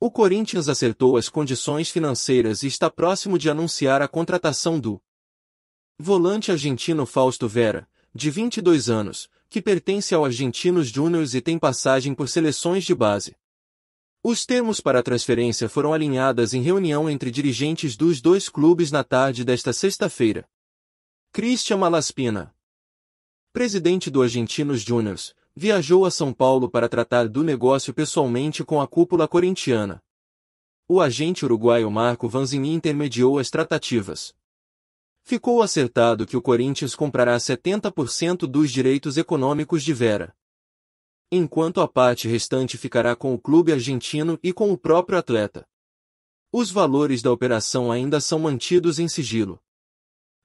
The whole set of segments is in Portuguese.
O Corinthians acertou as condições financeiras e está próximo de anunciar a contratação do volante argentino Fausto Vera, de 22 anos, que pertence ao Argentinos Juniors e tem passagem por seleções de base. Os termos para a transferência foram alinhadas em reunião entre dirigentes dos dois clubes na tarde desta sexta-feira. Christian Malaspina, presidente do Argentinos Juniors, viajou a São Paulo para tratar do negócio pessoalmente com a cúpula corintiana. O agente uruguaio Marco Vanzini intermediou as tratativas. Ficou acertado que o Corinthians comprará 70% dos direitos econômicos de Vera. Enquanto a parte restante ficará com o clube argentino e com o próprio atleta. Os valores da operação ainda são mantidos em sigilo.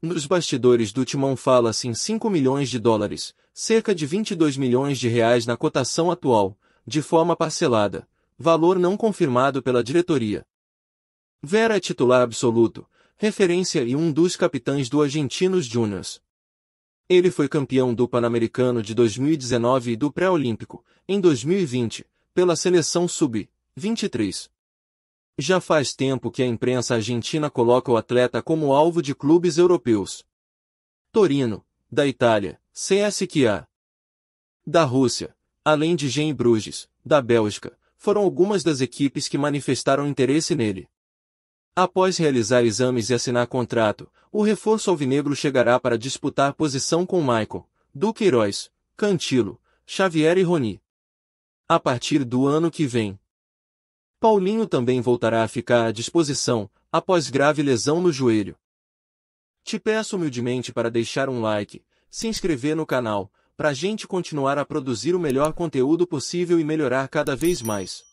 Nos bastidores do timão fala-se em 5 milhões de dólares, cerca de 22 milhões de reais na cotação atual, de forma parcelada, valor não confirmado pela diretoria. Vera é titular absoluto, referência e um dos capitães do Argentinos Juniors. Ele foi campeão do Pan-Americano de 2019 e do Pré-Olímpico, em 2020, pela seleção sub-23. Já faz tempo que a imprensa argentina coloca o atleta como alvo de clubes europeus. Torino, da Itália, CSKA. Da Rússia, além de Gen Bruges, da Bélgica, foram algumas das equipes que manifestaram interesse nele. Após realizar exames e assinar contrato, o reforço alvinegro chegará para disputar posição com Michael, Duqueiroz, Cantilo, Xavier e Roni. A partir do ano que vem, Paulinho também voltará a ficar à disposição, após grave lesão no joelho. Te peço humildemente para deixar um like, se inscrever no canal, para gente continuar a produzir o melhor conteúdo possível e melhorar cada vez mais.